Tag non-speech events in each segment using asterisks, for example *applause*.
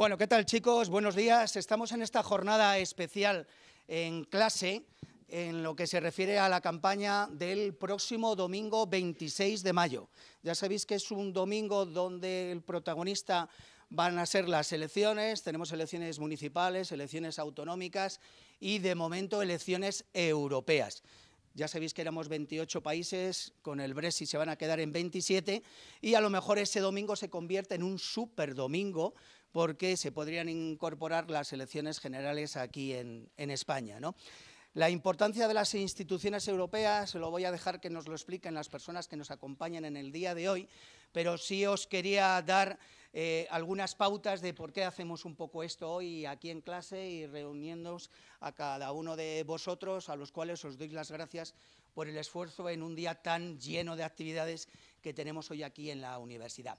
Bueno, ¿qué tal chicos? Buenos días. Estamos en esta jornada especial en clase en lo que se refiere a la campaña del próximo domingo 26 de mayo. Ya sabéis que es un domingo donde el protagonista van a ser las elecciones, tenemos elecciones municipales, elecciones autonómicas y de momento elecciones europeas. Ya sabéis que éramos 28 países, con el Brexit se van a quedar en 27 y a lo mejor ese domingo se convierte en un super domingo porque se podrían incorporar las elecciones generales aquí en, España. ¿no? La importancia de las instituciones europeas, se lo voy a dejar que nos lo expliquen las personas que nos acompañan en el día de hoy, pero sí os quería dar eh, algunas pautas de por qué hacemos un poco esto hoy aquí en clase y reuniéndonos a cada uno de vosotros, a los cuales os doy las gracias por el esfuerzo en un día tan lleno de actividades que tenemos hoy aquí en la universidad.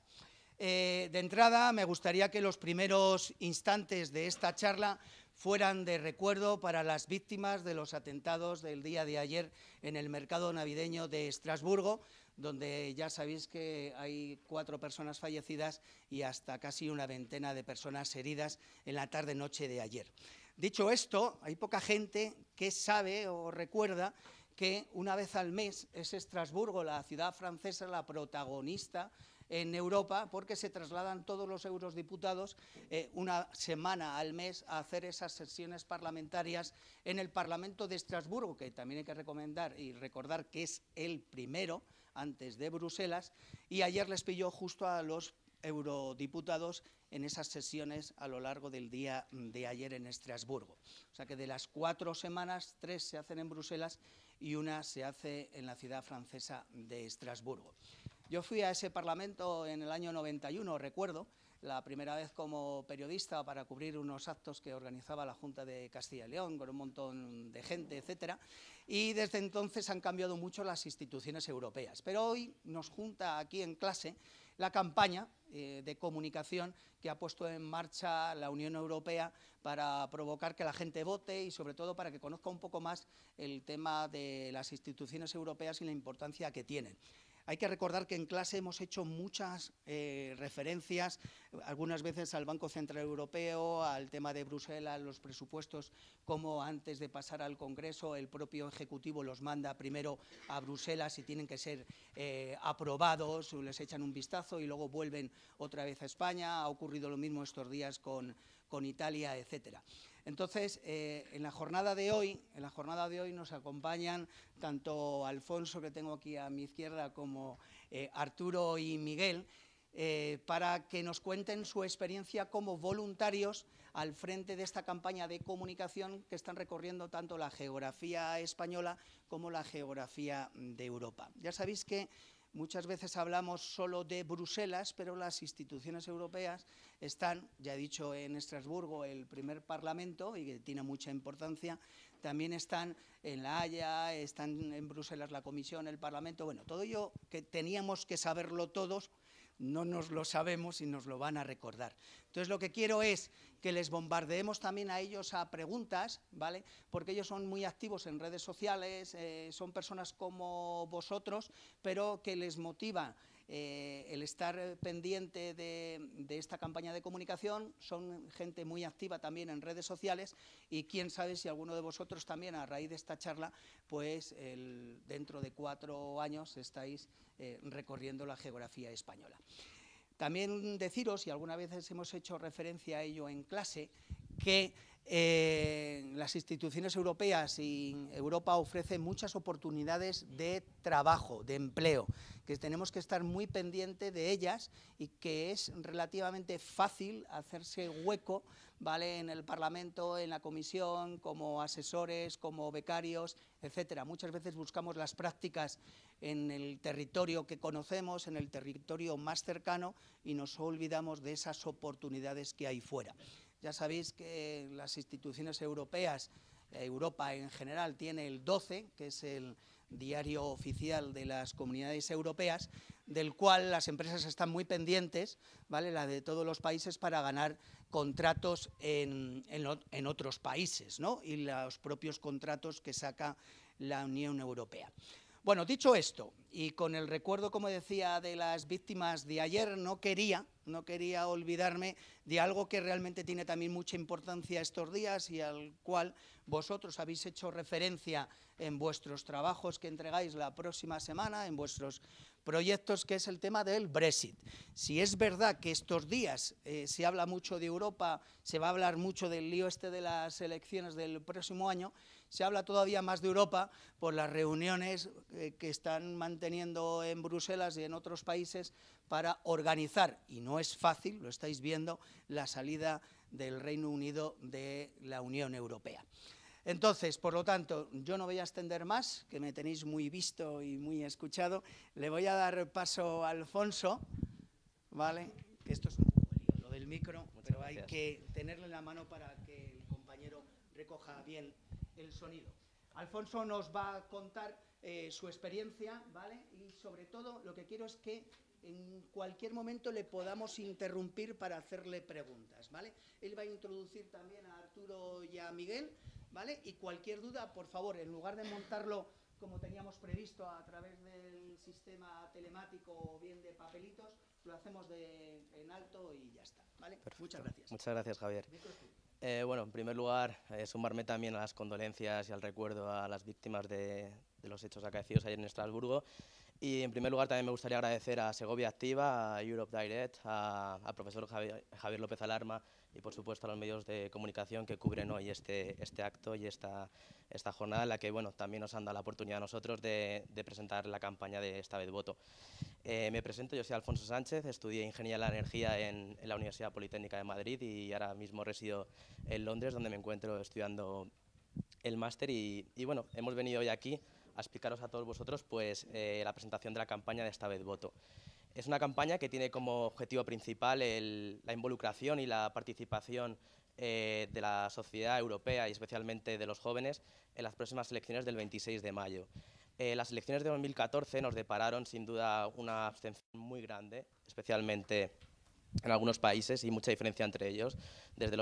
Eh, de entrada, me gustaría que los primeros instantes de esta charla fueran de recuerdo para las víctimas de los atentados del día de ayer en el mercado navideño de Estrasburgo, donde ya sabéis que hay cuatro personas fallecidas y hasta casi una veintena de personas heridas en la tarde-noche de ayer. Dicho esto, hay poca gente que sabe o recuerda que una vez al mes es Estrasburgo, la ciudad francesa, la protagonista en Europa, porque se trasladan todos los eurodiputados eh, una semana al mes a hacer esas sesiones parlamentarias en el Parlamento de Estrasburgo, que también hay que recomendar y recordar que es el primero antes de Bruselas, y ayer les pilló justo a los eurodiputados en esas sesiones a lo largo del día de ayer en Estrasburgo. O sea que de las cuatro semanas, tres se hacen en Bruselas y una se hace en la ciudad francesa de Estrasburgo. Yo fui a ese Parlamento en el año 91, recuerdo, la primera vez como periodista para cubrir unos actos que organizaba la Junta de Castilla y León con un montón de gente, etcétera, y desde entonces han cambiado mucho las instituciones europeas. Pero hoy nos junta aquí en clase la campaña eh, de comunicación que ha puesto en marcha la Unión Europea para provocar que la gente vote y sobre todo para que conozca un poco más el tema de las instituciones europeas y la importancia que tienen. Hay que recordar que en clase hemos hecho muchas eh, referencias, algunas veces al Banco Central Europeo, al tema de Bruselas, los presupuestos, como antes de pasar al Congreso el propio Ejecutivo los manda primero a Bruselas y tienen que ser aprobados, eh, aprobados, les echan un vistazo y luego vuelven otra vez a España. Ha ocurrido lo mismo estos días con, con Italia, etcétera. Entonces, eh, en, la jornada de hoy, en la jornada de hoy nos acompañan tanto Alfonso, que tengo aquí a mi izquierda, como eh, Arturo y Miguel, eh, para que nos cuenten su experiencia como voluntarios al frente de esta campaña de comunicación que están recorriendo tanto la geografía española como la geografía de Europa. Ya sabéis que Muchas veces hablamos solo de Bruselas, pero las instituciones europeas están, ya he dicho en Estrasburgo, el primer parlamento, y que tiene mucha importancia, también están en La Haya, están en Bruselas la Comisión, el Parlamento, bueno, todo ello que teníamos que saberlo todos no nos lo sabemos y nos lo van a recordar. Entonces lo que quiero es que les bombardeemos también a ellos a preguntas, ¿vale? Porque ellos son muy activos en redes sociales, eh, son personas como vosotros, pero que les motiva eh, el estar eh, pendiente de, esta campaña de comunicación, son gente muy activa también en redes sociales y quién sabe si alguno de vosotros también a raíz de esta charla, pues dentro de cuatro años estáis eh, recorriendo la geografía española. También deciros, y alguna vez hemos hecho referencia a ello en clase, que las instituciones europeas y Europa ofrecen muchas oportunidades de trabajo, de empleo, que tenemos que estar muy pendiente de ellas y que es relativamente fácil hacerse hueco ¿vale? en el Parlamento, en la Comisión, como asesores, como becarios, etcétera. Muchas veces buscamos las prácticas en el territorio que conocemos, en el territorio más cercano y nos olvidamos de esas oportunidades que hay fuera. Ya sabéis que las instituciones europeas, eh, Europa en general, tiene el 12, que es el diario oficial de las comunidades europeas, del cual las empresas están muy pendientes, ¿vale? las de todos los países, para ganar contratos en, otros países ¿no? y los propios contratos que saca la Unión Europea. Bueno, dicho esto, y con el recuerdo, como decía, de las víctimas de ayer, no quería, no quería olvidarme de algo que realmente tiene también mucha importancia estos días y al cual vosotros habéis hecho referencia en vuestros trabajos que entregáis la próxima semana, en vuestros proyectos, que es el tema del Brexit. Si es verdad que estos días eh, se habla mucho de Europa, se va a hablar mucho del lío este de las elecciones del próximo año, se habla todavía más de Europa por las reuniones eh, que están manteniendo en Bruselas y en otros países para organizar, y no es fácil, lo estáis viendo, la salida del Reino Unido de la Unión Europea. Entonces, por lo tanto, yo no voy a extender más, que me tenéis muy visto y muy escuchado. Le voy a dar paso a Alfonso, ¿vale? esto es un lo del micro, pero hay que tenerle la mano para que el compañero recoja bien el sonido. Alfonso nos va a contar eh, su experiencia, ¿vale? Y sobre todo lo que quiero es que en cualquier momento le podamos interrumpir para hacerle preguntas, ¿vale? Él va a introducir también a Arturo y a Miguel, ¿vale? Y cualquier duda, por favor, en lugar de montarlo como teníamos previsto a través del sistema telemático o bien de papelitos, lo hacemos de, en alto y ya está, ¿vale? Muchas gracias. Muchas gracias, Javier. Eh, bueno, en primer lugar, eh, sumarme también a las condolencias y al recuerdo a las víctimas de, los hechos acaecidos ayer en Estrasburgo. Y en primer lugar también me gustaría agradecer a Segovia Activa, a Europe Direct, a, profesor Javier López Alarma y por supuesto a los medios de comunicación que cubren hoy este, este acto y esta, esta jornada en la que bueno, también nos han dado la oportunidad a nosotros de, presentar la campaña de esta vez voto. Eh, me presento, yo soy Alfonso Sánchez, estudié Ingeniería de la Energía en, en, la Universidad Politécnica de Madrid y ahora mismo resido en Londres donde me encuentro estudiando el máster y, bueno, hemos venido hoy aquí a explicaros a todos vosotros pues, eh, la presentación de la campaña de esta vez voto. Es una campaña que tiene como objetivo principal la involucración y la participación eh, de la sociedad europea y especialmente de los jóvenes en las próximas elecciones del 26 de mayo. Eh, las elecciones de 2014 nos depararon sin duda una abstención muy grande, especialmente en algunos países y mucha diferencia entre ellos, desde, el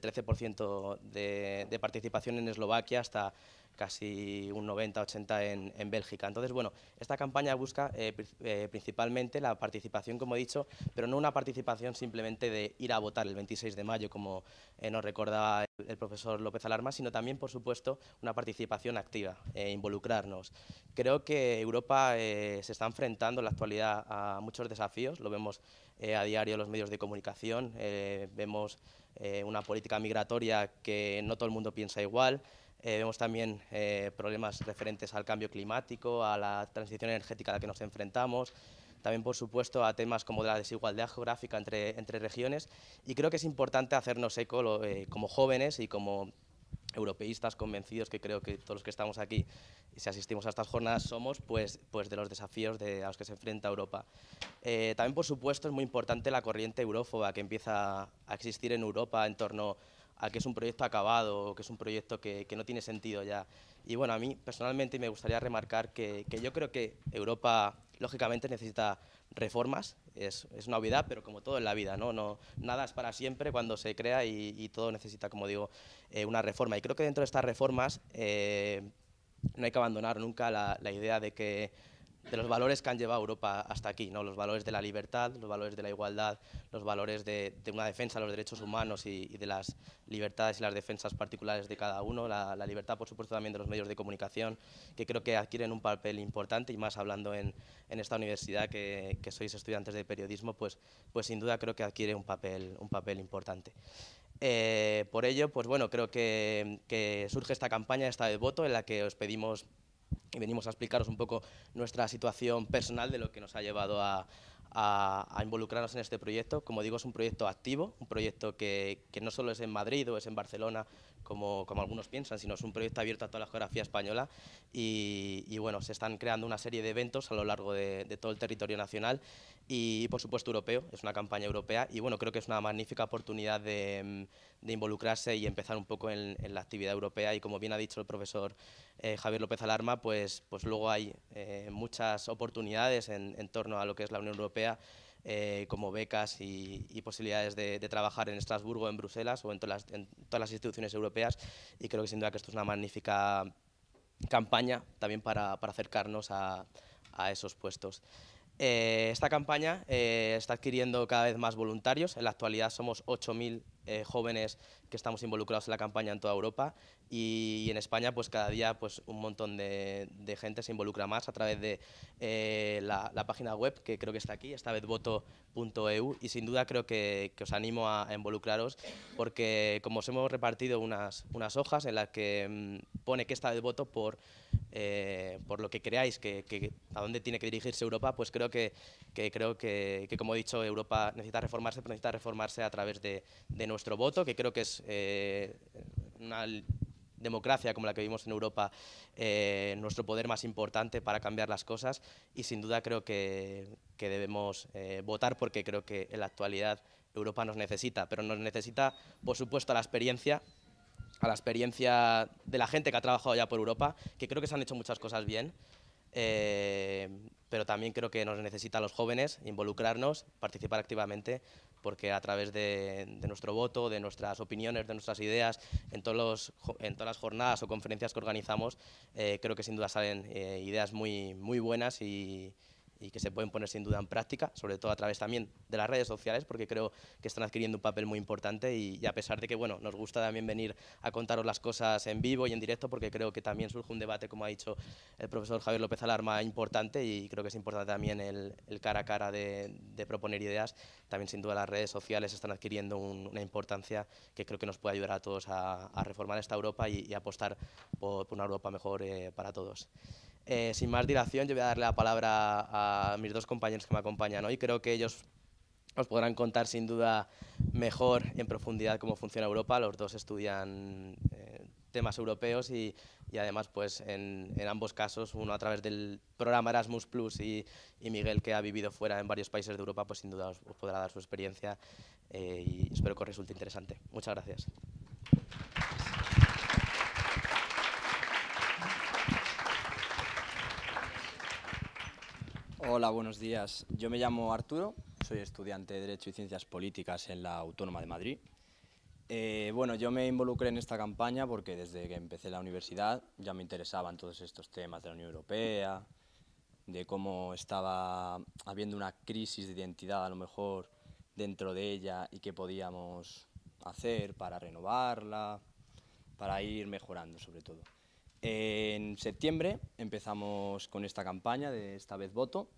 13% de, de participación en Eslovaquia hasta casi un 90-80 en, en, Bélgica. Entonces, bueno, esta campaña busca eh, eh, principalmente la participación, como he dicho, pero no una participación simplemente de ir a votar el 26 de mayo, como eh, nos recordaba el, profesor López Alarma, sino también, por supuesto, una participación activa, involucrarnos. Creo que Europa se está enfrentando en la actualidad a muchos desafíos, lo vemos a diario en los medios de comunicación, vemos una política migratoria que no todo el mundo piensa igual, eh, vemos también eh, problemas referentes al cambio climático, a la transición energética a la que nos enfrentamos, también por supuesto a temas como la desigualdad geográfica entre, entre regiones y creo que es importante hacernos eco eh, como jóvenes y como europeístas convencidos que creo que todos los que estamos aquí y si asistimos a estas jornadas somos pues, pues de los desafíos a los que se enfrenta Europa. también por supuesto es muy importante la corriente eurófoba que empieza a existir en Europa en torno a a que es un proyecto acabado, que es un proyecto que, no tiene sentido ya. Y bueno, a mí personalmente me gustaría remarcar que, yo creo que Europa, lógicamente, necesita reformas, es, es, una obviedad, pero como todo en la vida, ¿no? no nada es para siempre cuando se crea y, todo necesita, como digo, eh, una reforma. Y creo que dentro de estas reformas eh, no hay que abandonar nunca la idea de que de los valores que han llevado a Europa hasta aquí, ¿no? los valores de la libertad, los valores de la igualdad, los valores de, una defensa de los derechos humanos y, de las libertades y las defensas particulares de cada uno, la, libertad por supuesto también de los medios de comunicación, que creo que adquieren un papel importante y más hablando en, esta universidad que, sois estudiantes de periodismo, pues, pues sin duda creo que adquiere un papel, un papel importante. Eh, por ello, pues bueno, creo que, que surge esta campaña, esta de voto, en la que os pedimos y venimos a explicaros un poco nuestra situación personal de lo que nos ha llevado a, involucrarnos en este proyecto. Como digo, es un proyecto activo, un proyecto que, que, no solo es en Madrid o es en Barcelona, como, algunos piensan, sino es un proyecto abierto a toda la geografía española y, bueno, se están creando una serie de eventos a lo largo de, todo el territorio nacional y, por supuesto europeo, es una campaña europea y bueno, creo que es una magnífica oportunidad de, involucrarse y empezar un poco en, la actividad europea y como bien ha dicho el profesor eh, Javier López Alarma, pues, pues luego hay eh, muchas oportunidades en, en torno a lo que es la Unión Europea eh, como becas y, posibilidades de, trabajar en Estrasburgo, en Bruselas o en todas, las, instituciones europeas y creo que sin duda que esto es una magnífica campaña también para, acercarnos a, esos puestos. Eh, esta campaña eh, está adquiriendo cada vez más voluntarios, en la actualidad somos 8.000 eh, jóvenes que estamos involucrados en la campaña en toda Europa y, en España pues cada día pues un montón de, gente se involucra más a través de eh, la, página web que creo que está aquí, esta vez voto.eu y sin duda creo que, os animo a, involucraros porque como os hemos repartido unas, unas hojas en las que mm, pone que esta vez voto por, eh, por lo que creáis que, a dónde tiene que dirigirse Europa, pues creo que, creo que, como he dicho Europa necesita reformarse, pero necesita reformarse a través de, de nuestro voto, que creo que es eh, una democracia como la que vimos en Europa eh, nuestro poder más importante para cambiar las cosas y sin duda creo que, que debemos eh, votar porque creo que en la actualidad Europa nos necesita, pero nos necesita por supuesto a la experiencia a la experiencia de la gente que ha trabajado ya por Europa, que creo que se han hecho muchas cosas bien, eh, pero también creo que nos necesita a los jóvenes involucrarnos, participar activamente, porque a través de, nuestro voto, de nuestras opiniones, de nuestras ideas, en, todos los, en todas las jornadas o conferencias que organizamos, eh, creo que sin duda salen eh, ideas muy, muy buenas y, y que se pueden poner sin duda en práctica, sobre todo a través también de las redes sociales, porque creo que están adquiriendo un papel muy importante y, a pesar de que bueno, nos gusta también venir a contaros las cosas en vivo y en directo, porque creo que también surge un debate, como ha dicho el profesor Javier López Alarma, importante y creo que es importante también el, cara a cara de, proponer ideas, también sin duda las redes sociales están adquiriendo una importancia que creo que nos puede ayudar a todos a, reformar esta Europa y, apostar por, una Europa mejor eh, para todos. Eh, sin más dilación, yo voy a darle la palabra a mis dos compañeros que me acompañan hoy. Creo que ellos os podrán contar sin duda mejor en profundidad cómo funciona Europa. Los dos estudian eh, temas europeos y, además pues en, ambos casos, uno a través del programa Erasmus Plus y, Miguel que ha vivido fuera en varios países de Europa, pues sin duda os, podrá dar su experiencia eh, y espero que os resulte interesante. Muchas gracias. Hola, buenos días. Yo me llamo Arturo, soy estudiante de Derecho y Ciencias Políticas en la Autónoma de Madrid. Eh, bueno, yo me involucré en esta campaña porque desde que empecé la universidad ya me interesaban todos estos temas de la Unión Europea, de cómo estaba habiendo una crisis de identidad a lo mejor dentro de ella y qué podíamos hacer para renovarla, para ir mejorando sobre todo. En septiembre empezamos con esta campaña de esta vez voto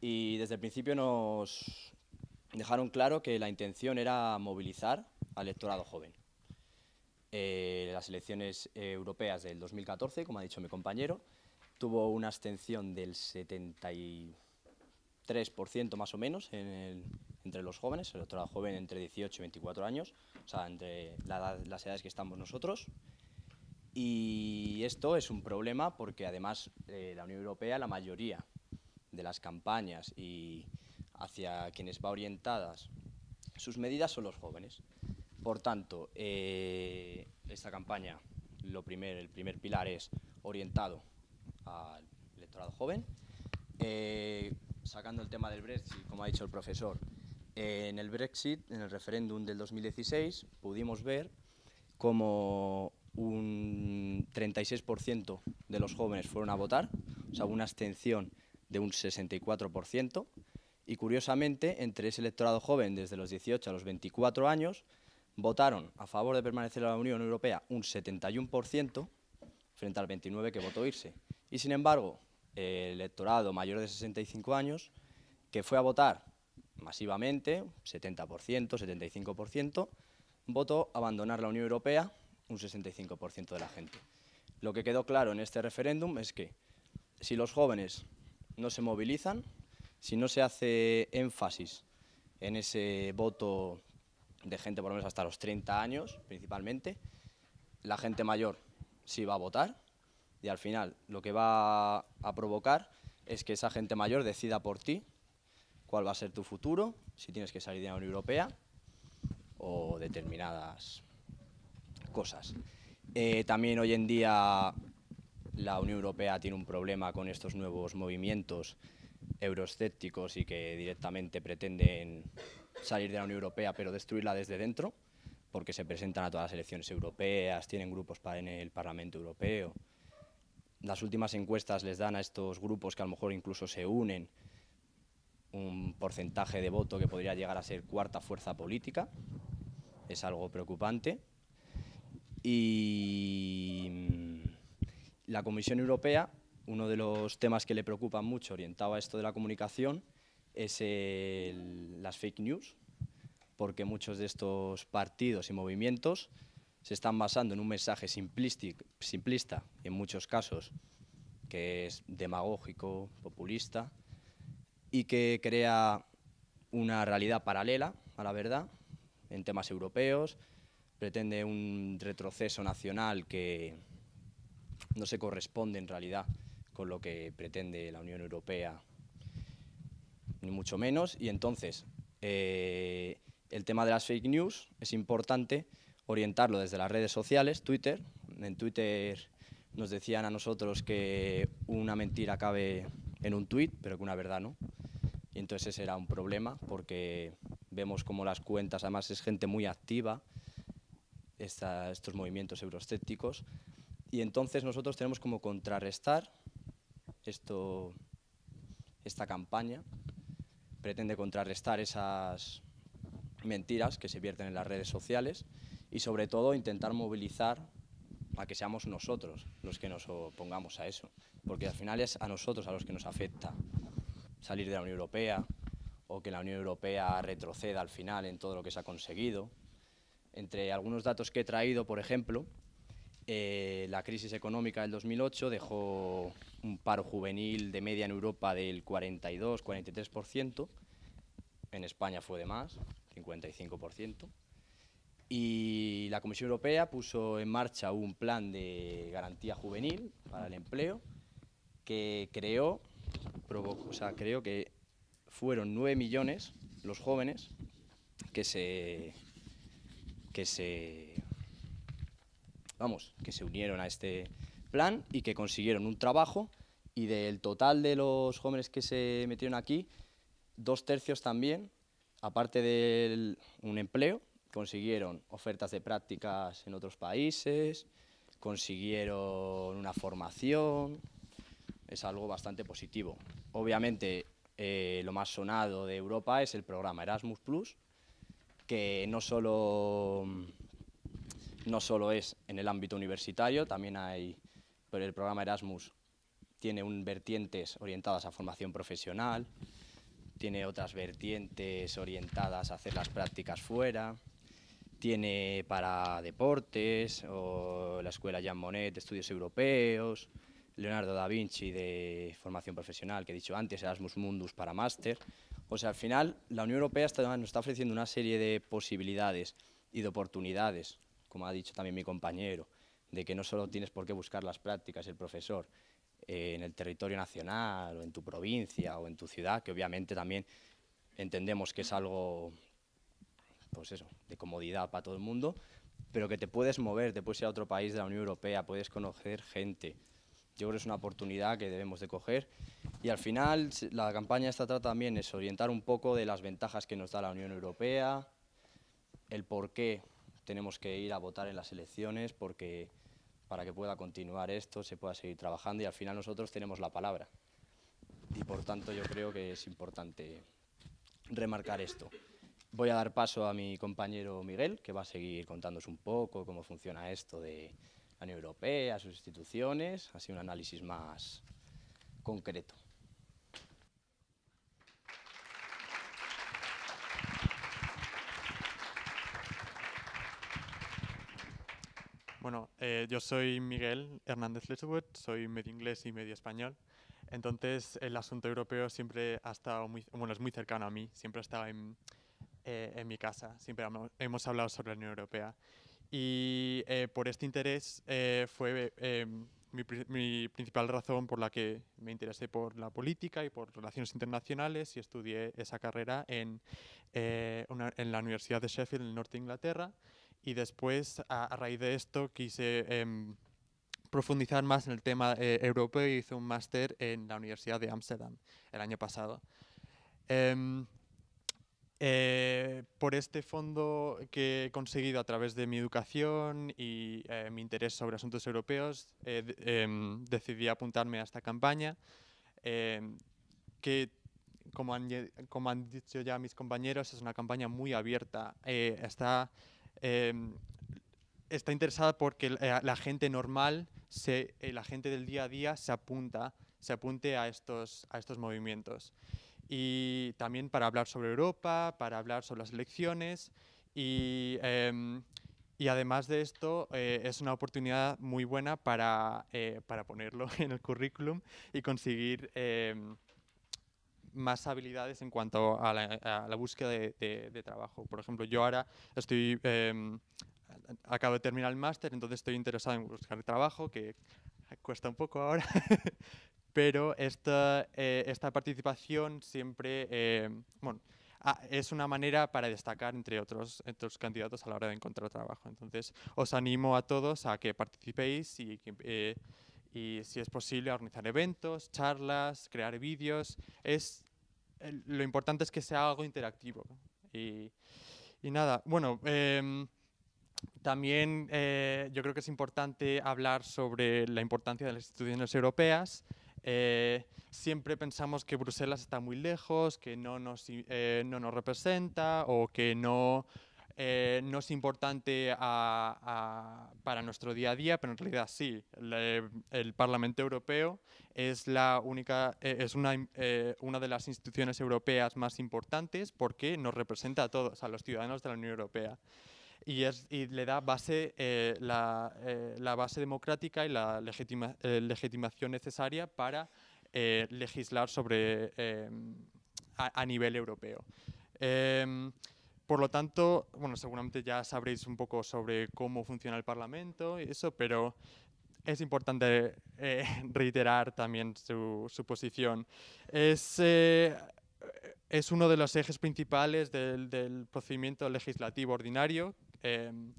y desde el principio nos dejaron claro que la intención era movilizar al electorado joven. Eh, las elecciones europeas del 2014, como ha dicho mi compañero, tuvo una abstención del 73% más o menos entre los jóvenes, el electorado joven entre 18 y 24 años, o sea, entre las edades que estamos nosotros. Y esto es un problema porque además eh, la Unión Europea, la mayoría de las campañas y hacia quienes va orientadas sus medidas son los jóvenes. Por tanto, eh, esta campaña, lo primer, el primer pilar es orientado al electorado joven. Eh, sacando el tema del Brexit, como ha dicho el profesor, en el Brexit, en el referéndum del 2016, pudimos ver cómo un 36% de los jóvenes fueron a votar, o sea, una abstención de un 64%, y curiosamente, entre ese electorado joven, desde los 18 a los 24 años, votaron a favor de permanecer en la Unión Europea un 71%, frente al 29% que votó irse. Y sin embargo, el electorado mayor de 65 años, que fue a votar masivamente, 70%, 75%, votó abandonar la Unión Europea un 65% de la gente. Lo que quedó claro en este referéndum es que si los jóvenes no se movilizan, si no se hace énfasis en ese voto de gente por lo menos hasta los 30 años principalmente, la gente mayor sí va a votar y al final lo que va a provocar es que esa gente mayor decida por ti cuál va a ser tu futuro, si tienes que salir de la Unión Europea o determinadas cosas. Eh, también hoy en día la Unión Europea tiene un problema con estos nuevos movimientos euroscépticos y que directamente pretenden salir de la Unión Europea pero destruirla desde dentro, porque se presentan a todas las elecciones europeas, tienen grupos en el Parlamento Europeo. Las últimas encuestas les dan a estos grupos que a lo mejor incluso se unen un porcentaje de voto que podría llegar a ser cuarta fuerza política. Es algo preocupante. Y mm, la Comisión Europea, uno de los temas que le preocupan mucho orientado a esto de la comunicación, es las fake news, porque muchos de estos partidos y movimientos se están basando en un mensaje simplista, en muchos casos, que es demagógico, populista, y que crea una realidad paralela a la verdad en temas europeos, pretende un retroceso nacional que no se corresponde en realidad con lo que pretende la Unión Europea, ni mucho menos. Y entonces, eh, el tema de las fake news es importante orientarlo desde las redes sociales, Twitter. En Twitter nos decían a nosotros que una mentira cabe en un tweet pero que una verdad no. Y entonces ese era un problema porque vemos como las cuentas, además es gente muy activa, estos movimientos euroscépticos. Y entonces nosotros tenemos como contrarrestar esto, esta campaña, pretende contrarrestar esas mentiras que se vierten en las redes sociales y sobre todo intentar movilizar a que seamos nosotros los que nos opongamos a eso, porque al final es a nosotros a los que nos afecta salir de la Unión Europea o que la Unión Europea retroceda al final en todo lo que se ha conseguido entre algunos datos que he traído, por ejemplo, eh, la crisis económica del 2008 dejó un paro juvenil de media en Europa del 42-43%, en España fue de más, 55%, y la Comisión Europea puso en marcha un plan de garantía juvenil para el empleo que creó, provocó, o sea, creo que fueron 9 millones los jóvenes que se que se, vamos, que se unieron a este plan y que consiguieron un trabajo y del total de los jóvenes que se metieron aquí, dos tercios también, aparte de un empleo, consiguieron ofertas de prácticas en otros países, consiguieron una formación, es algo bastante positivo. Obviamente eh, lo más sonado de Europa es el programa Erasmus+, que no solo, no es en el ámbito universitario, también hay, pero el programa Erasmus tiene un vertientes orientadas a formación profesional, tiene otras vertientes orientadas a hacer las prácticas fuera, tiene para deportes, o la escuela Jean Monnet de estudios europeos, Leonardo da Vinci de formación profesional, que he dicho antes, Erasmus Mundus para máster, o pues sea, al final la Unión Europea nos está ofreciendo una serie de posibilidades y de oportunidades, como ha dicho también mi compañero, de que no solo tienes por qué buscar las prácticas el profesor eh, en el territorio nacional o en tu provincia o en tu ciudad, que obviamente también entendemos que es algo, pues de comodidad para todo el mundo, pero que te puedes mover, te puedes ir a otro país de la Unión Europea, puedes conocer gente, yo creo que es una oportunidad que debemos de coger. Y al final la campaña esta trata también es orientar un poco de las ventajas que nos da la Unión Europea, el por qué tenemos que ir a votar en las elecciones, porque para que pueda continuar esto, se pueda seguir trabajando y al final nosotros tenemos la palabra. Y por tanto yo creo que es importante remarcar esto. Voy a dar paso a mi compañero Miguel, que va a seguir contándonos un poco cómo funciona esto de la Unión Europea, sus instituciones, así un análisis más concreto. Bueno, eh, yo soy Miguel Hernández Leswood, soy medio inglés y medio español. Entonces, el asunto europeo siempre ha estado muy, bueno, es muy cercano a mí, siempre ha estado en, eh, en mi casa, siempre hemos hablado sobre la Unión Europea. Y eh, por este interés eh, fue eh, mi, principal razón por la que me interesé por la política y por relaciones internacionales y estudié esa carrera en, en la Universidad de Sheffield, en el norte de Inglaterra. Y después, a, raíz de esto, quise em, profundizar más en el tema europeo y hice un máster en la Universidad de Ámsterdam el año pasado. Em, eh, por este fondo que he conseguido a través de mi educación y eh, mi interés sobre asuntos europeos, eh, em, decidí apuntarme a esta campaña, em, que como han, dicho ya mis compañeros, es una campaña muy abierta. está, em, está interesada porque la, gente normal, se, la gente del día a día se apunta, se apunte a estos, a estos movimientos y también para hablar sobre Europa, para hablar sobre las elecciones y, em, y además de esto eh, es una oportunidad muy buena para, eh, para, ponerlo *laughs* en el currículum y conseguir em, más habilidades en cuanto a la, búsqueda de, trabajo. Por ejemplo, yo ahora estoy, em, acabo de terminar el máster, entonces estoy interesado en buscar trabajo, que cuesta un poco ahora, *laughs* pero esta, eh, esta participación siempre eh, bueno, ah, es una manera para destacar entre otros, candidatos a la hora de encontrar trabajo. Entonces, os animo a todos a que participéis y, eh, y si es posible, a organizar eventos, charlas, crear vídeos. Es, lo importante es que sea algo interactivo. Y, y nada, bueno... Em, también yo creo que es importante hablar sobre la importancia de las instituciones europeas, eh, siempre pensamos que Bruselas está muy lejos, que no nos, eh, representa o que no, eh, es importante para nuestro día a día, pero en realidad sí. el Parlamento Europeo es, la única, es una de las instituciones europeas más importantes porque nos representa a todos, a los ciudadanos de la Unión Europea y, le da base, eh, eh, la, base democrática y la eh, legitimación necesaria para legislar sobre, a, nivel europeo. Em, por lo tanto, bueno, seguramente ya sabréis un poco sobre cómo funciona el Parlamento y eso, pero es importante *laughs* reiterar también su, su posición. Es, es, uno de los ejes principales del, del procedimiento legislativo ordinario Em,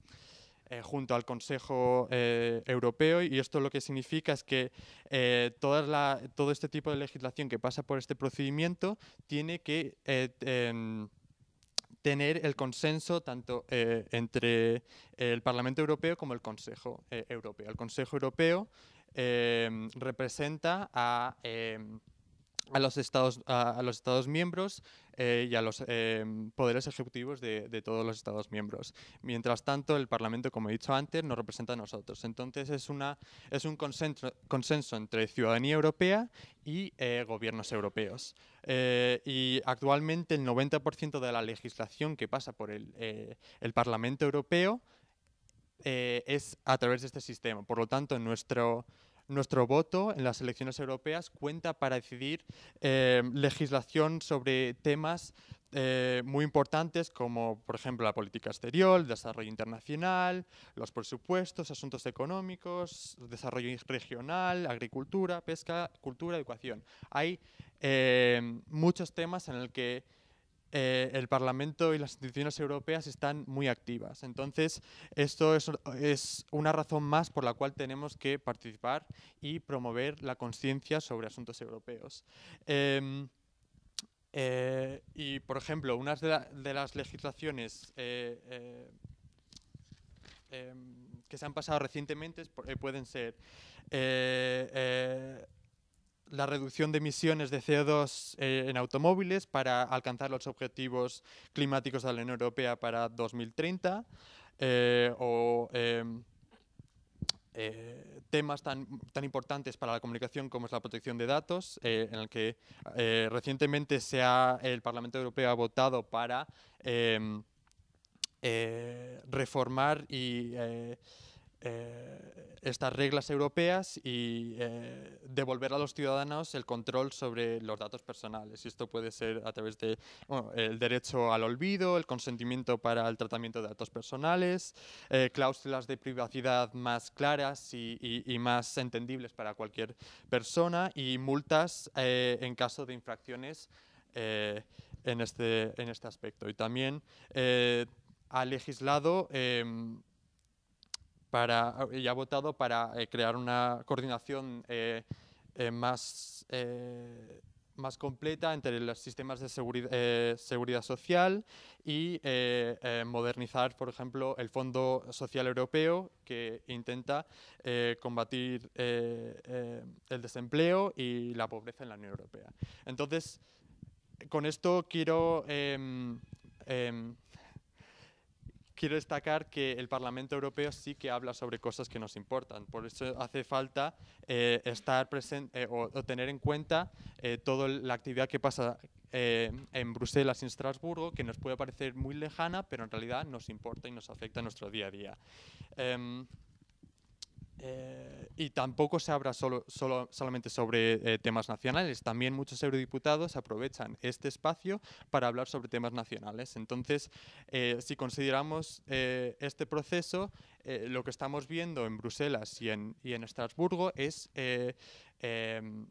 eh, junto al Consejo eh, Europeo y esto lo que significa es que eh, todo este tipo de legislación que pasa por este procedimiento tiene que em, tener el consenso tanto entre el Parlamento Europeo como el Consejo Europeo. El Consejo Europeo em, representa a a los estados, a, los estados miembros eh, y a los em, poderes ejecutivos de, todos los estados miembros. Mientras tanto, el Parlamento, como he dicho antes, nos representa a nosotros. Entonces, es, una, es un consenso, entre ciudadanía europea y eh, gobiernos europeos. Eh, y actualmente el 90% de la legislación que pasa por el, Parlamento Europeo es a través de este sistema. Por lo tanto, en nuestro nuestro voto en las elecciones europeas cuenta para decidir eh, legislación sobre temas eh, muy importantes como, por ejemplo, la política exterior, el desarrollo internacional, los presupuestos, asuntos económicos, desarrollo regional, agricultura, pesca, cultura, educación. Hay eh, muchos temas en los que eh, el Parlamento y las instituciones europeas están muy activas. Entonces, esto es, una razón más por la cual tenemos que participar y promover la conciencia sobre asuntos europeos. Em, eh, y, por ejemplo, una de, de las legislaciones eh, em, que se han pasado recientemente pueden ser la reducción de emisiones de CO2 eh, en automóviles para alcanzar los objetivos climáticos de la Unión Europea para 2030 eh, o em, eh, temas tan, importantes para la comunicación como es la protección de datos, en el que recientemente se ha, el Parlamento Europeo ha votado para em, reformar y eh, estas reglas europeas y eh, devolver a los ciudadanos el control sobre los datos personales. Y esto puede ser a través de el derecho al olvido, el consentimiento para el tratamiento de datos personales, eh, cláusulas de privacidad más claras y, y, más entendibles para cualquier persona y multas en caso de infracciones en, este, en este aspecto. Y también ha legislado em, para, ah, y ha votado para eh, crear una coordinación eh, eh, más, más completa entre los sistemas de seguridad, seguridad social y modernizar, por ejemplo, el Fondo Social Europeo que intenta combatir el desempleo y la pobreza en la Unión Europea. Entonces, con esto quiero em, em, quiero destacar que el Parlamento Europeo sí que habla sobre cosas que nos importan. Por eso hace falta eh, estar presente eh, o, tener en cuenta eh, toda la actividad que pasa en Bruselas y en Estrasburgo, que nos puede parecer muy lejana, pero en realidad nos importa y nos afecta a nuestro día a día. Em, eh, y tampoco se habla solo, solamente sobre eh, temas nacionales, también muchos eurodiputados aprovechan este espacio para hablar sobre temas nacionales. Entonces, eh, si consideramos este proceso, lo que estamos viendo en Bruselas y en, y en Estrasburgo es em,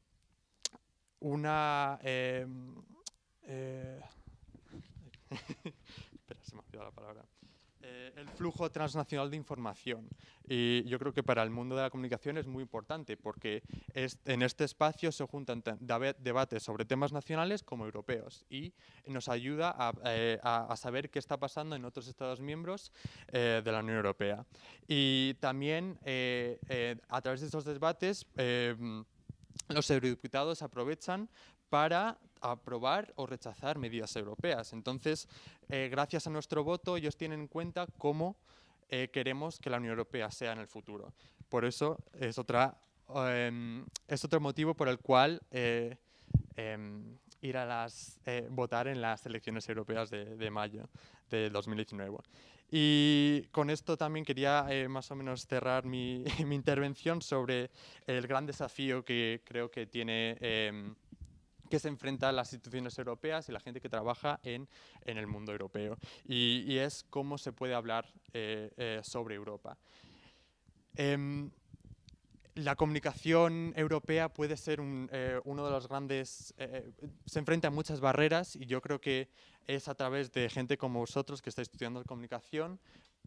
una... Em, *laughs* espera, se me ha olvidado la palabra. Eh, el flujo transnacional de información. Y yo creo que para el mundo de la comunicación es muy importante porque es, en este espacio se juntan debates sobre temas nacionales como europeos y nos ayuda a, eh, saber qué está pasando en otros Estados miembros eh, de la Unión Europea. Y también a través de estos debates los eurodiputados aprovechan para aprobar o rechazar medidas europeas. Entonces, eh, gracias a nuestro voto, ellos tienen en cuenta cómo eh, queremos que la Unión Europea sea en el futuro. Por eso es, otra, em, es otro motivo por el cual eh, em, ir a las, votar en las elecciones europeas de, de, mayo de 2019. Y con esto también quería más o menos cerrar mi, *laughs* mi, intervención sobre el gran desafío que creo que tiene em, que se enfrenta a las instituciones europeas y la gente que trabaja en, el mundo europeo. Y, es cómo se puede hablar eh, eh, sobre Europa. Em, la comunicación europea puede ser eh, uno de los grandes... se enfrenta a muchas barreras y yo creo que es a través de gente como vosotros que está estudiando comunicación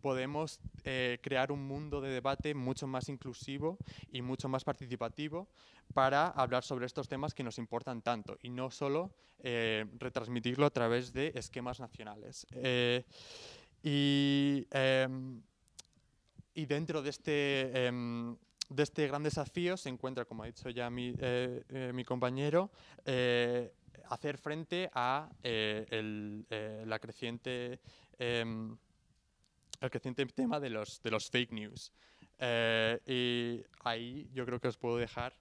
podemos eh, crear un mundo de debate mucho más inclusivo y mucho más participativo para hablar sobre estos temas que nos importan tanto y no solo eh, retransmitirlo a través de esquemas nacionales. Eh, em, y, dentro de este, em, de este gran desafío se encuentra, como ha dicho ya mi, compañero, hacer frente a la creciente em, el creciente tema de los, de los fake news. Eh, y ahí yo creo que os puedo dejar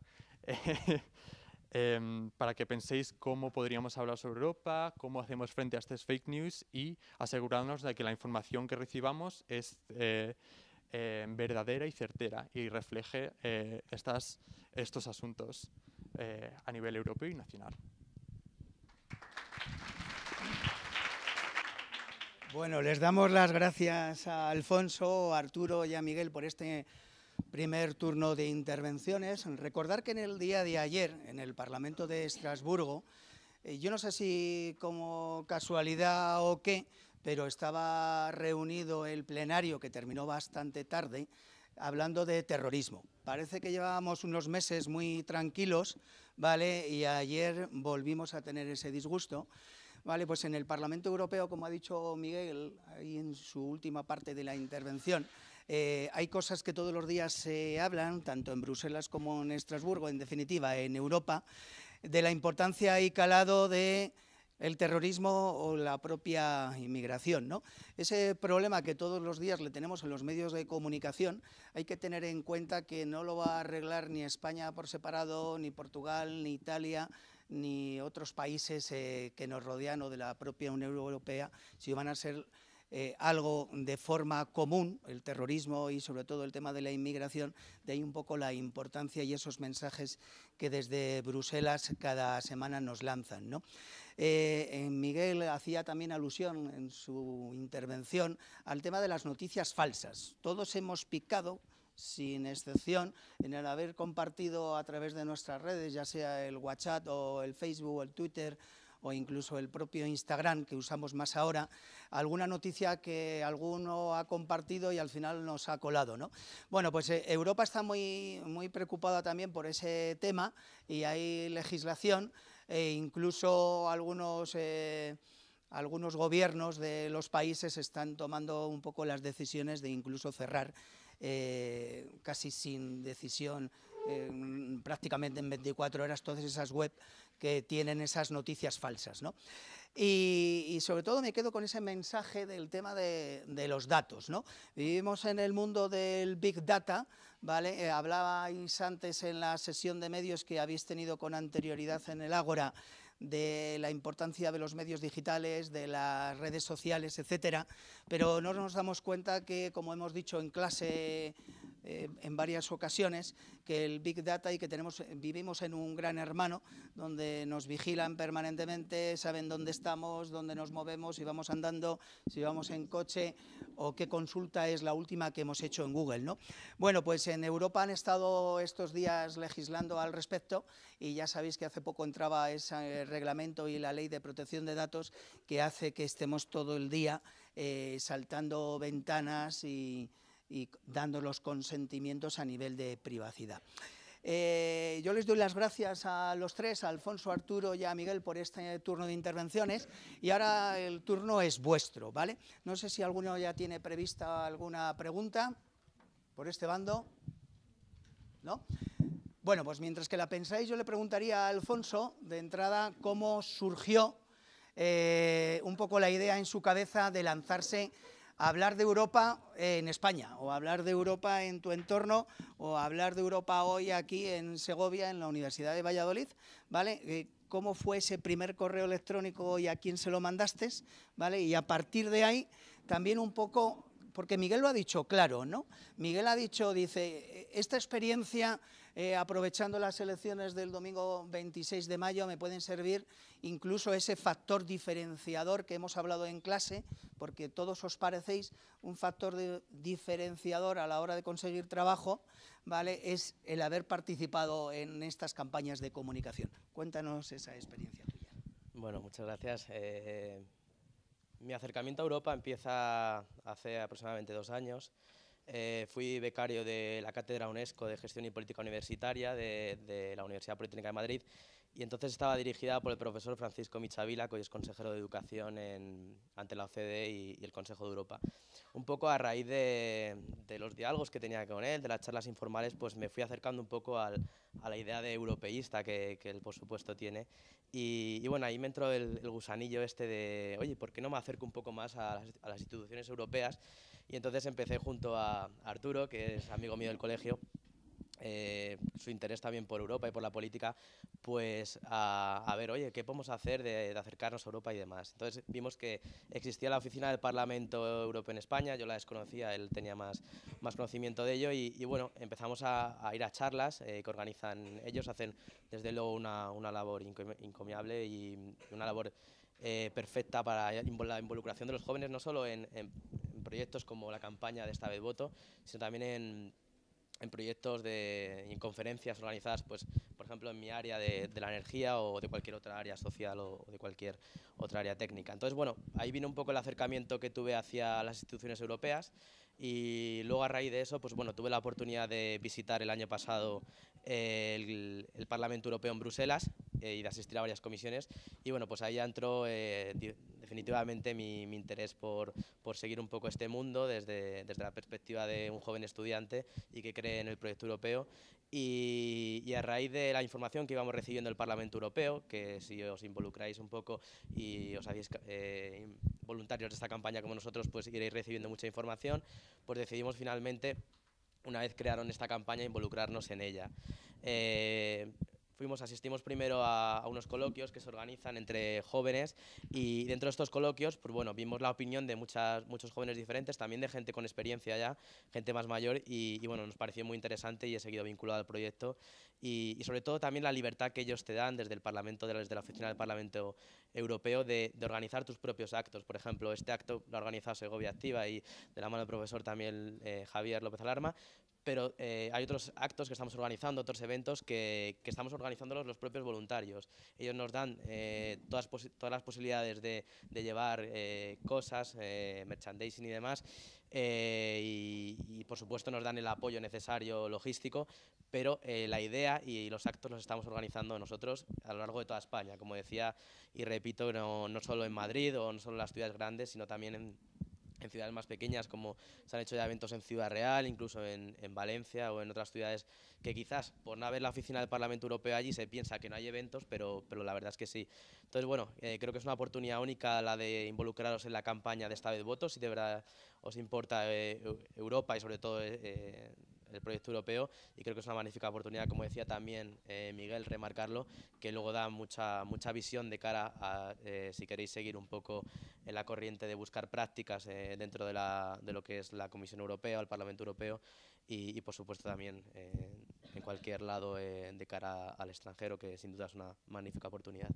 *laughs* em, para que penséis cómo podríamos hablar sobre Europa, cómo hacemos frente a estas fake news y asegurarnos de que la información que recibamos es eh, em, verdadera y certera y refleje eh, estos asuntos a nivel europeo y nacional. Bueno, les damos las gracias a Alfonso, Arturo y a Miguel por este primer turno de intervenciones. Recordar que en el día de ayer, en el Parlamento de Estrasburgo, eh, yo no sé si como casualidad o qué, pero estaba reunido el plenario, que terminó bastante tarde, hablando de terrorismo. Parece que llevábamos unos meses muy tranquilos, ¿vale? Y ayer volvimos a tener ese disgusto. Vale, pues en el Parlamento Europeo, como ha dicho Miguel, ahí en su última parte de la intervención, eh, hay cosas que todos los días se hablan, tanto en Bruselas como en Estrasburgo, en definitiva, en Europa, de la importancia y calado del terrorismo o la propia inmigración. Ese problema que todos los días le tenemos en los medios de comunicación, hay que tener en cuenta que no lo va a arreglar ni España por separado, ni Portugal, ni Italia, ni otros países eh, que nos rodean o de la propia Unión Europea, si van a ser eh, algo de forma común, el terrorismo y sobre todo el tema de la inmigración, de ahí un poco la importancia y esos mensajes que desde Bruselas cada semana nos lanzan. ¿no? Eh, Miguel hacía también alusión en su intervención al tema de las noticias falsas. Todos hemos picado sin excepción, en el haber compartido a través de nuestras redes, ya sea el WhatsApp o el Facebook o el Twitter o incluso el propio Instagram, que usamos más ahora, alguna noticia que alguno ha compartido y al final nos ha colado. Bueno, pues eh, Europa está muy, muy preocupada también por ese tema y hay legislación e incluso algunos... Eh, algunos gobiernos de los países están tomando un poco las decisiones de incluso cerrar eh, casi sin decisión, eh, prácticamente en 24 horas, todas esas web que tienen esas noticias falsas. ¿no? Y, sobre todo me quedo con ese mensaje del tema de, los datos. ¿no? Vivimos en el mundo del Big Data, ¿vale? Eh, hablabais antes en la sesión de medios que habéis tenido con anterioridad en el Ágora de la importancia de los medios digitales, de las redes sociales, etcétera, pero no nos damos cuenta que, como hemos dicho en clase eh, en varias ocasiones, que el Big Data y que tenemos, eh, vivimos en un gran hermano donde nos vigilan permanentemente, saben dónde estamos, dónde nos movemos, si vamos andando, si vamos en coche o qué consulta es la última que hemos hecho en Google. ¿no? Bueno, pues en Europa han estado estos días legislando al respecto y ya sabéis que hace poco entraba ese eh, reglamento y la ley de protección de datos que hace que estemos todo el día eh, saltando ventanas y y dando los consentimientos a nivel de privacidad. Eh, yo les doy las gracias a los tres, a Alfonso, Arturo y a Miguel por este turno de intervenciones y ahora el turno es vuestro, ¿vale? No sé si alguno ya tiene prevista alguna pregunta por este bando, ¿no? Bueno, pues mientras que la pensáis, yo le preguntaría a Alfonso, de entrada, cómo surgió eh, un poco la idea en su cabeza de lanzarse hablar de Europa en España, o hablar de Europa en tu entorno, o hablar de Europa hoy aquí en Segovia, en la Universidad de Valladolid, ¿vale? Eh, ¿Cómo fue ese primer correo electrónico y a quién se lo mandaste? ¿Vale? Y a partir de ahí, también un poco, porque Miguel lo ha dicho claro, ¿no? Miguel ha dicho, dice, e-, esta experiencia eh, aprovechando las elecciones del domingo 26 de mayo, me pueden servir incluso ese factor diferenciador que hemos hablado en clase, porque todos os parecéis un factor diferenciador a la hora de conseguir trabajo, ¿vale? es el haber participado en estas campañas de comunicación. Cuéntanos esa experiencia tuya. Bueno, muchas gracias. Eh, mi acercamiento a Europa empieza hace aproximadamente dos años. Eh, fui becario de la Cátedra UNESCO de Gestión y Política Universitaria de, de la Universidad Politécnica de Madrid y entonces estaba dirigida por el profesor Francisco Michavila, que hoy es consejero de Educación ante la OCDE y, el Consejo de Europa. Un poco a raíz de, los diálogos que tenía con él, de las charlas informales, pues me fui acercando un poco a la idea de europeísta que, él, por supuesto, tiene. Y, bueno, ahí me entró el, gusanillo este de, oye, ¿por qué no me acerco un poco más a las instituciones europeas? Y entonces empecé junto a Arturo, que es amigo mío del colegio, eh, su interés también por Europa y por la política, pues a, ver, oye, ¿qué podemos hacer de, acercarnos a Europa y demás? Entonces vimos que existía la oficina del Parlamento Europeo en España, yo la desconocía, él tenía más, más conocimiento de ello y, bueno, empezamos a, ir a charlas eh, que organizan ellos, hacen desde luego una, labor encomiable y una labor eh, perfecta para la involucración de los jóvenes, no solo en, en proyectos como la campaña de esta vez voto, sino también en en proyectos de, en conferencias organizadas, pues, por ejemplo, en mi área de, la energía o de cualquier otra área social o, de cualquier otra área técnica. Entonces, bueno, ahí vino un poco el acercamiento que tuve hacia las instituciones europeas y luego a raíz de eso, pues bueno, tuve la oportunidad de visitar el año pasado eh, el, Parlamento Europeo en Bruselas, eh, y de asistir a varias comisiones. Y bueno, pues ahí entró eh, definitivamente mi, interés por, seguir un poco este mundo desde, la perspectiva de un joven estudiante y que cree en el proyecto europeo. Y, a raíz de la información que íbamos recibiendo del Parlamento Europeo, que si os involucráis un poco y os hacéis eh, voluntarios de esta campaña como nosotros, pues iréis recibiendo mucha información, pues decidimos finalmente una vez crearon esta campaña, involucrarnos en ella. Eh, fuimos, asistimos primero a, unos coloquios que se organizan entre jóvenes y dentro de estos coloquios, pues bueno, vimos la opinión de muchas, muchos jóvenes diferentes, también de gente con experiencia ya, gente más mayor y, bueno, nos pareció muy interesante y he seguido vinculado al proyecto y, sobre todo también la libertad que ellos te dan desde el Parlamento, desde la oficina del Parlamento Europeo de, organizar tus propios actos. Por ejemplo, este acto lo ha organizado Segovia Activa y de la mano del profesor también eh, Javier López Alarma, pero eh, hay otros actos que estamos organizando, otros eventos que, estamos organizándolos los propios voluntarios. Ellos nos dan eh, todas, todas las posibilidades de, llevar eh, cosas, merchandising y demás, y, por supuesto nos dan el apoyo necesario logístico, pero la idea y los actos los estamos organizando nosotros a lo largo de toda España, como decía y repito, no, no solo en Madrid o no solo en las ciudades grandes, sino también en en ciudades más pequeñas, como se han hecho ya eventos en Ciudad Real, incluso en, Valencia o en otras ciudades que quizás por no haber la oficina del Parlamento Europeo allí se piensa que no hay eventos, pero, pero la verdad es que sí. Entonces, bueno, eh, creo que es una oportunidad única la de involucraros en la campaña de esta vez votos, si de verdad os importa eh, Europa y sobre todo eh, el proyecto europeo y creo que es una magnífica oportunidad, como decía también eh, Miguel, remarcarlo, que luego da mucha, mucha visión de cara a, eh, si queréis seguir un poco en la corriente de buscar prácticas eh, dentro de, la, de, lo que es la Comisión Europea, el Parlamento Europeo y, y por supuesto también en cualquier lado de cara al extranjero, que sin duda es una magnífica oportunidad.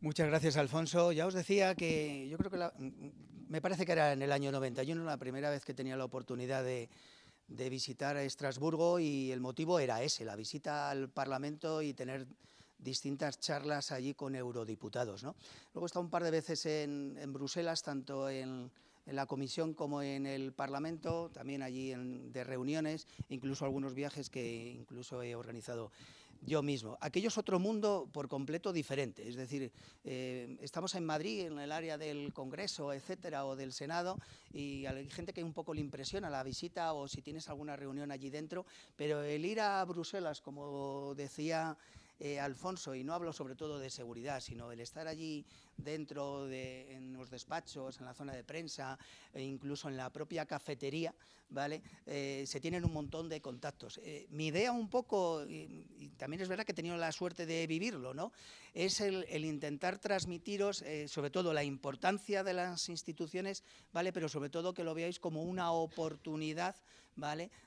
Muchas gracias, Alfonso. Ya os decía que yo creo que la, me parece que era en el año 91 la primera vez que tenía la oportunidad de, visitar Estrasburgo y el motivo era ese, la visita al Parlamento y tener distintas charlas allí con eurodiputados. Luego he estado un par de veces en, Bruselas, tanto en, la Comisión como en el Parlamento, también allí de reuniones, incluso algunos viajes que incluso he organizado yo mismo. Aquello es otro mundo por completo diferente. Es decir, eh, estamos en Madrid, en el área del Congreso, etcétera, o del Senado, y hay gente que un poco le impresiona la visita o si tienes alguna reunión allí dentro, pero el ir a Bruselas, como decía eh, Alfonso, y no hablo sobre todo de seguridad, sino el estar allí dentro de los despachos, en la zona de prensa, e incluso en la propia cafetería, ¿vale? Eh, se tienen un montón de contactos. Eh, mi idea un poco, y, también es verdad que he tenido la suerte de vivirlo, ¿no? Es el, el intentar transmitiros sobre todo la importancia de las instituciones, ¿vale? Pero sobre todo que lo veáis como una oportunidad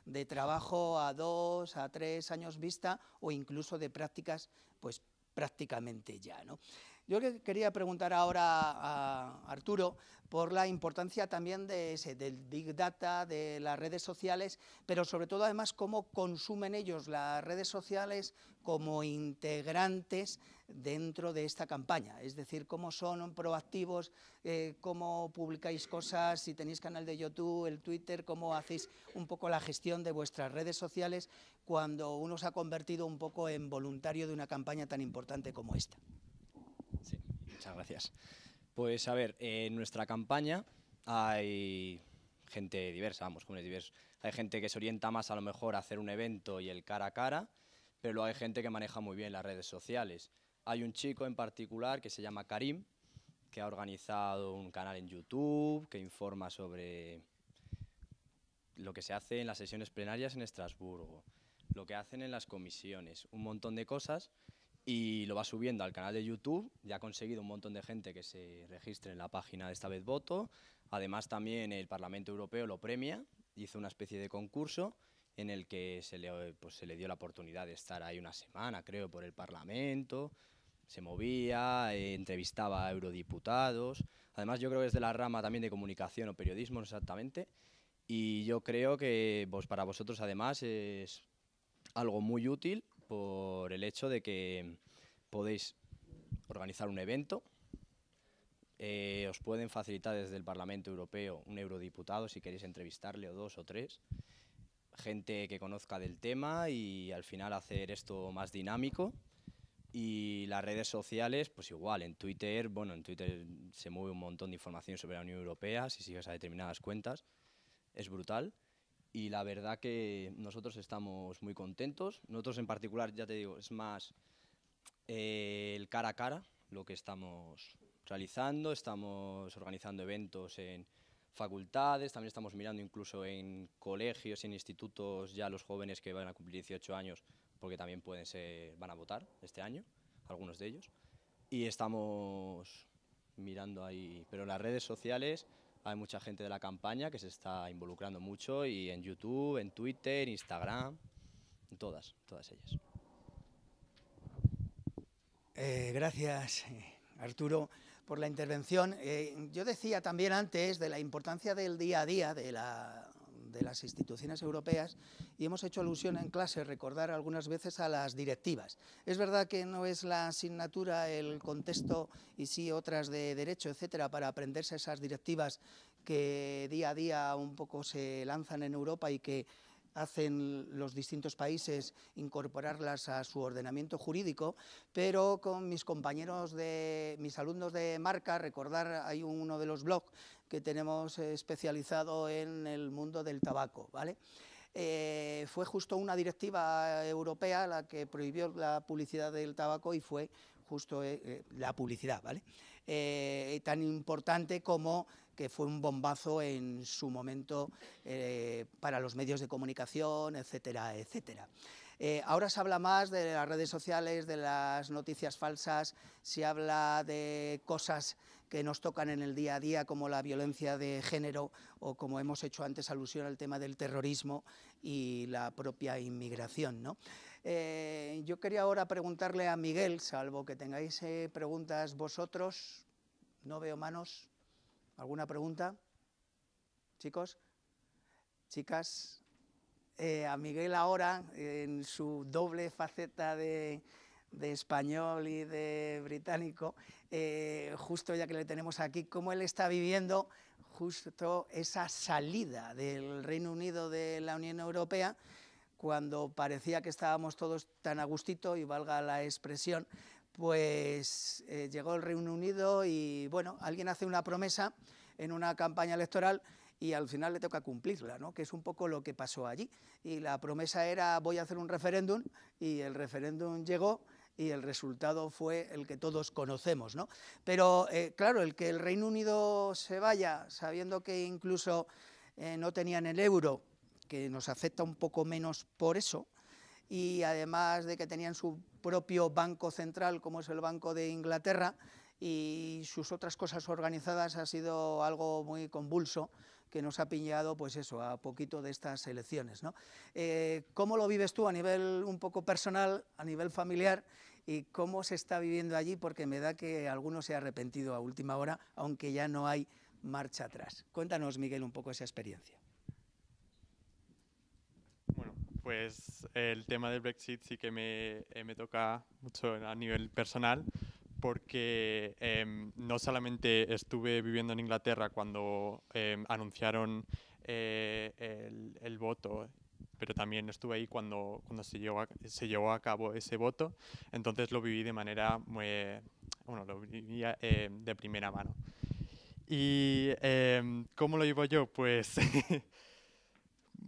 de trabajo a dos, a tres años vista o incluso de prácticas, pues prácticamente ya, ¿no? Yo quería preguntar ahora a Arturo por la importancia también del Big Data, de las redes sociales, pero sobre todo además cómo consumen ellos las redes sociales como integrantes dentro de esta campaña, es decir, cómo son proactivos, eh, cómo publicáis cosas, si tenéis canal de YouTube, el Twitter, cómo hacéis un poco la gestión de vuestras redes sociales cuando uno se ha convertido un poco en voluntario de una campaña tan importante como esta. Muchas gracias. Pues a ver, en nuestra campaña hay gente diversa, vamos, Hay gente que se orienta más a lo mejor a hacer un evento y el cara a cara, pero luego hay gente que maneja muy bien las redes sociales. Hay un chico en particular que se llama Karim, que ha organizado un canal en YouTube que informa sobre lo que se hace en las sesiones plenarias en Estrasburgo, lo que hacen en las comisiones, un montón de cosas y lo va subiendo al canal de YouTube. Ya ha conseguido un montón de gente que se registre en la página de esta vez voto. Además también el Parlamento Europeo lo premia, hizo una especie de concurso en el que se le, pues, se le dio la oportunidad de estar ahí una semana, creo, por el Parlamento, se movía, eh, entrevistaba a eurodiputados. Además yo creo que es de la rama también de comunicación o periodismo exactamente. Y yo creo que pues, para vosotros además es algo muy útil por el hecho de que podéis organizar un evento, eh, os pueden facilitar desde el Parlamento Europeo un eurodiputado si queréis entrevistarle o dos o tres, gente que conozca del tema y al final hacer esto más dinámico. Y las redes sociales, pues igual, en Twitter, bueno, en Twitter se mueve un montón de información sobre la Unión Europea, si sigues a determinadas cuentas, es brutal y la verdad que nosotros estamos muy contentos. Nosotros en particular, ya te digo, es más eh, el cara a cara lo que estamos realizando, estamos organizando eventos en facultades, también estamos mirando incluso en colegios, en institutos, ya los jóvenes que van a cumplir 18 años, porque también pueden ser, van a votar este año, algunos de ellos, y estamos mirando ahí, pero las redes sociales hay mucha gente de la campaña que se está involucrando mucho y en YouTube, en Twitter, en Instagram, en todas, todas ellas. Eh, gracias, eh, Arturo, por la intervención. Eh, yo decía también antes de la importancia del día a día de la de las instituciones europeas y hemos hecho alusión en clase, recordar algunas veces a las directivas. Es verdad que no es la asignatura, el contexto y sí otras de derecho, etcétera, para aprenderse esas directivas que día a día un poco se lanzan en Europa y que hacen los distintos países incorporarlas a su ordenamiento jurídico, pero con mis compañeros de mis alumnos de marca, recordar hay uno de los blogs que tenemos especializado en el mundo del tabaco. ¿vale? Eh, fue justo una directiva europea la que prohibió la publicidad del tabaco y fue justo eh, eh, la publicidad, ¿vale? tan importante como que fue un bombazo en su momento para los medios de comunicación, etcétera, etcétera. ahora se habla más de las redes sociales, de las noticias falsas, se habla de cosas que nos tocan en el día a día, como la violencia de género o como hemos hecho antes alusión al tema del terrorismo y la propia inmigración. ¿no? Eh, yo quería ahora preguntarle a Miguel, salvo que tengáis eh, preguntas vosotros, no veo manos, ¿alguna pregunta? Chicos, chicas, eh, a Miguel ahora, en su doble faceta de español y de británico, eh, justo ya que le tenemos aquí, cómo él está viviendo justo esa salida del Reino Unido de la Unión Europea cuando parecía que estábamos todos tan a gustito, y valga la expresión, pues eh, llegó el Reino Unido y bueno, alguien hace una promesa en una campaña electoral y al final le toca cumplirla, ¿no? que es un poco lo que pasó allí. Y la promesa era voy a hacer un referéndum y el referéndum llegó y el resultado fue el que todos conocemos. ¿no? Pero eh, claro, el que el Reino Unido se vaya, sabiendo que incluso eh, no tenían el euro, que nos afecta un poco menos por eso, y además de que tenían su propio banco central, como es el Banco de Inglaterra, y sus otras cosas organizadas ha sido algo muy convulso que nos ha piñado, pues eso, a poquito de estas elecciones. ¿no? Eh, ¿Cómo lo vives tú a nivel un poco personal, a nivel familiar? ¿Y cómo se está viviendo allí? Porque me da que alguno se ha arrepentido a última hora, aunque ya no hay marcha atrás. Cuéntanos, Miguel, un poco esa experiencia. Bueno, pues el tema del Brexit sí que me, eh, me toca mucho a nivel personal, porque em, no solamente estuve viviendo en Inglaterra cuando em, anunciaron eh, el, voto, pero también estuve ahí cuando, cuando se, llevó a, se llevó a cabo ese voto, entonces lo viví de manera muy, bueno, lo viví eh, de primera mano. ¿Y em, cómo lo llevo yo? Pues *laughs*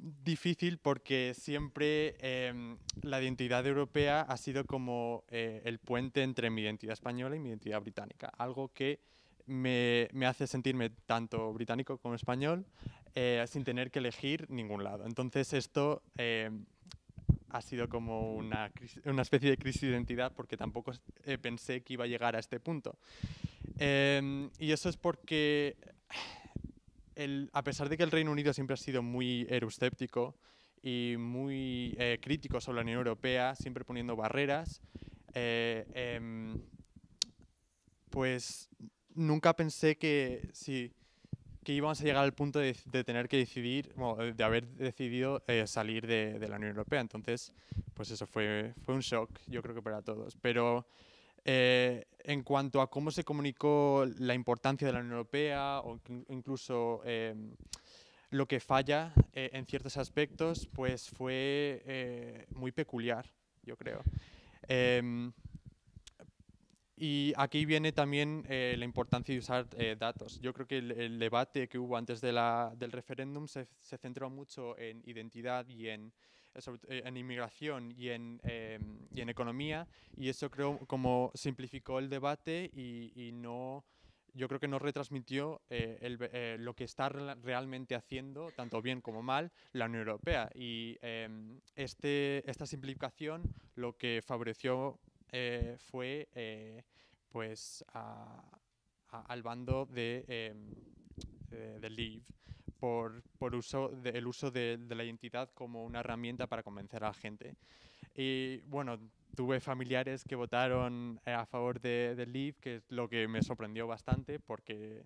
difícil porque siempre em, la identidad europea ha sido como eh, el puente entre mi identidad española y mi identidad británica, algo que me, me hace sentirme tanto británico como español eh, sin tener que elegir ningún lado. Entonces esto em, ha sido como una, una, especie de crisis de identidad porque tampoco eh, pensé que iba a llegar a este punto. Em, y eso es porque a pesar de que el Reino Unido siempre ha sido muy euroscéptico y muy eh, crítico sobre la Unión Europea, siempre poniendo barreras, eh, em, pues nunca pensé que, si íbamos a llegar al punto de, tener que decidir, de haber decidido eh, salir de, de, la Unión Europea. Entonces, pues eso fue, fue un shock, yo creo que para todos. Pero eh, en cuanto a cómo se comunicó la importancia de la Unión Europea o incluso eh, lo que falla eh, en ciertos aspectos, pues fue muy peculiar, yo creo. Em, y aquí viene también la importancia de usar datos. Yo creo que el, debate que hubo antes del referéndum se, se centró mucho en identidad y en eh, en inmigración em, y en, economía, y eso creo como simplificó el debate y, no yo creo que no retransmitió eh, eh, lo que está realmente haciendo, tanto bien como mal, la Unión Europea. Y em, este, esta simplificación lo que favoreció fue pues al bando de, em, de, por, uso el uso de, la identidad como una herramienta para convencer a la gente. Y bueno, tuve familiares que votaron eh, a favor del de que es lo que me sorprendió bastante porque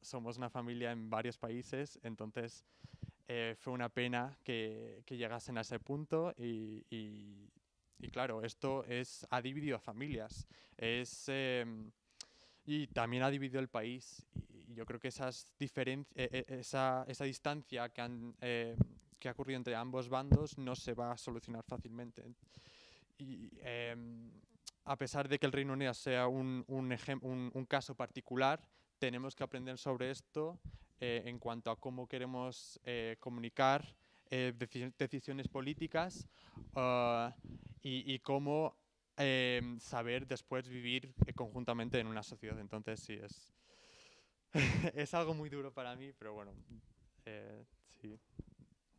somos una familia en varios países, entonces eh, fue una pena que, llegasen a ese punto y, claro, esto es, ha dividido a familias. Es... Em, y también ha dividido el país. Y yo creo que esas e, e, esa, distancia que, eh, que ha ocurrido entre ambos bandos no se va a solucionar fácilmente. Y em, a pesar de que el Reino Unido sea un, un, caso particular, tenemos que aprender sobre esto eh, en cuanto a cómo queremos eh, comunicar decisiones políticas ah, y, y, cómo Em, saber después vivir eh, conjuntamente en una sociedad. Entonces, sí, es, *laughs* es algo muy duro para mí, pero bueno, eh,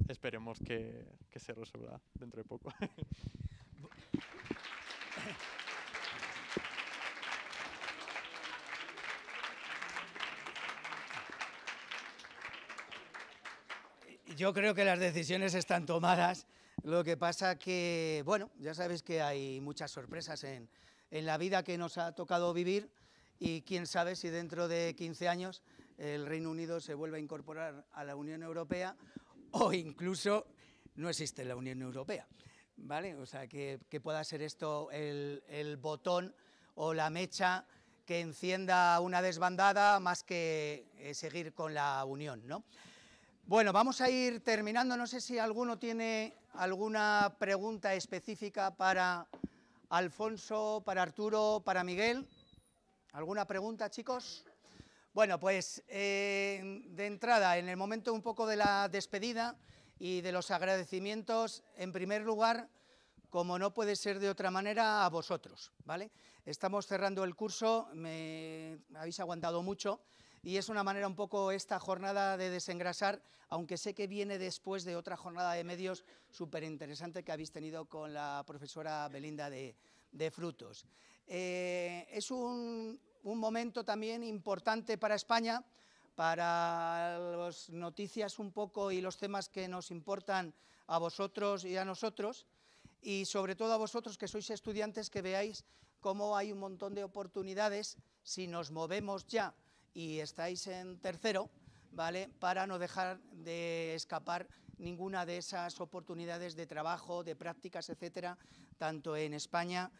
esperemos que, que se resuelva dentro de poco. *laughs* Yo creo que las decisiones están tomadas lo que pasa que, bueno, ya sabes que hay muchas sorpresas en, la vida que nos ha tocado vivir y quién sabe si dentro de 15 años el Reino Unido se vuelve a incorporar a la Unión Europea o incluso no existe la Unión Europea, ¿vale? O sea, que, pueda ser esto el, botón o la mecha que encienda una desbandada más que eh, seguir con la Unión, ¿no? Bueno, vamos a ir terminando. No sé si alguno tiene alguna pregunta específica para Alfonso, para Arturo, para Miguel. ¿Alguna pregunta, chicos? Bueno, pues eh, de entrada, en el momento un poco de la despedida y de los agradecimientos, en primer lugar, como no puede ser de otra manera, a vosotros, ¿vale? Estamos cerrando el curso, me habéis aguantado mucho, y es una manera un poco esta jornada de desengrasar, aunque sé que viene después de otra jornada de medios súper interesante que habéis tenido con la profesora Belinda de, Frutos. Eh, es un momento también importante para España, para las noticias un poco y los temas que nos importan a vosotros y a nosotros, y sobre todo a vosotros que sois estudiantes que veáis cómo hay un montón de oportunidades si nos movemos ya y estáis en tercero, ¿vale? Para no dejar de escapar ninguna de esas oportunidades de trabajo, de prácticas, etcétera, tanto en España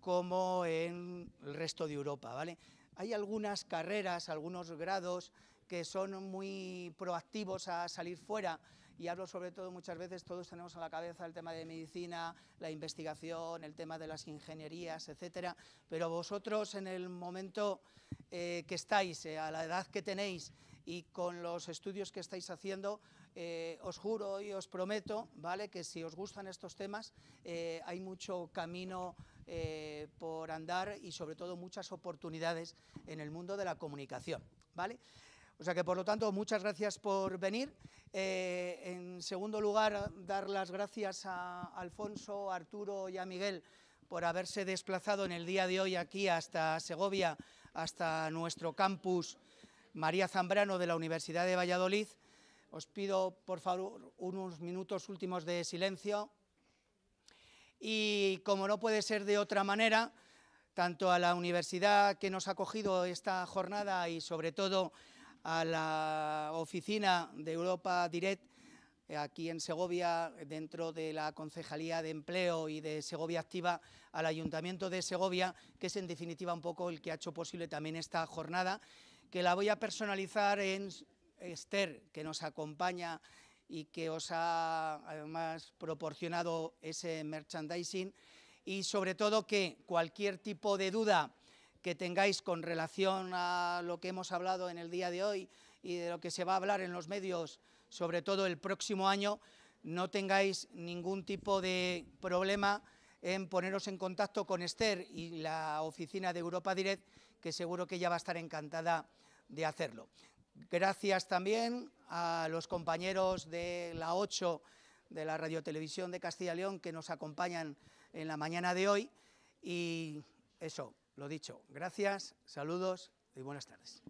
como en el resto de Europa, ¿vale? Hay algunas carreras, algunos grados que son muy proactivos a salir fuera y hablo sobre todo muchas veces, todos tenemos a la cabeza el tema de medicina, la investigación, el tema de las ingenierías, etcétera, pero vosotros en el momento eh, que estáis, eh, a la edad que tenéis y con los estudios que estáis haciendo, eh, os juro y os prometo, ¿vale? Que si os gustan estos temas, hay mucho camino por andar y sobre todo muchas oportunidades en el mundo de la comunicación, ¿vale? O sea que, por lo tanto, muchas gracias por venir. en segundo lugar, dar las gracias a Alfonso, Arturo y a Miguel por haberse desplazado en el día de hoy aquí hasta Segovia hasta nuestro campus María Zambrano de la Universidad de Valladolid. Os pido, por favor, unos minutos últimos de silencio. Y como no puede ser de otra manera, tanto a la universidad que nos ha acogido esta jornada y sobre todo a la oficina de Europa Direct, eh, aquí en Segovia, dentro de la Concejalía de Empleo y de Segovia Activa, al Ayuntamiento de Segovia, que es en definitiva un poco el que ha hecho posible también esta jornada, que la voy a personalizar en Esther, que nos acompaña y que os ha además proporcionado ese merchandising y sobre todo que cualquier tipo de duda que tengáis con relación a lo que hemos hablado en el día de hoy y de lo que se va a hablar en los medios sobre todo el próximo año, no tengáis ningún tipo de problema en poneros en contacto con Esther y la oficina de Europa Direct, que seguro que ella va a estar encantada de hacerlo. Gracias también a los compañeros de la 8 de la Radiotelevisión de Castilla y León que nos acompañan en la mañana de hoy. Y eso, lo dicho, gracias, saludos y buenas tardes.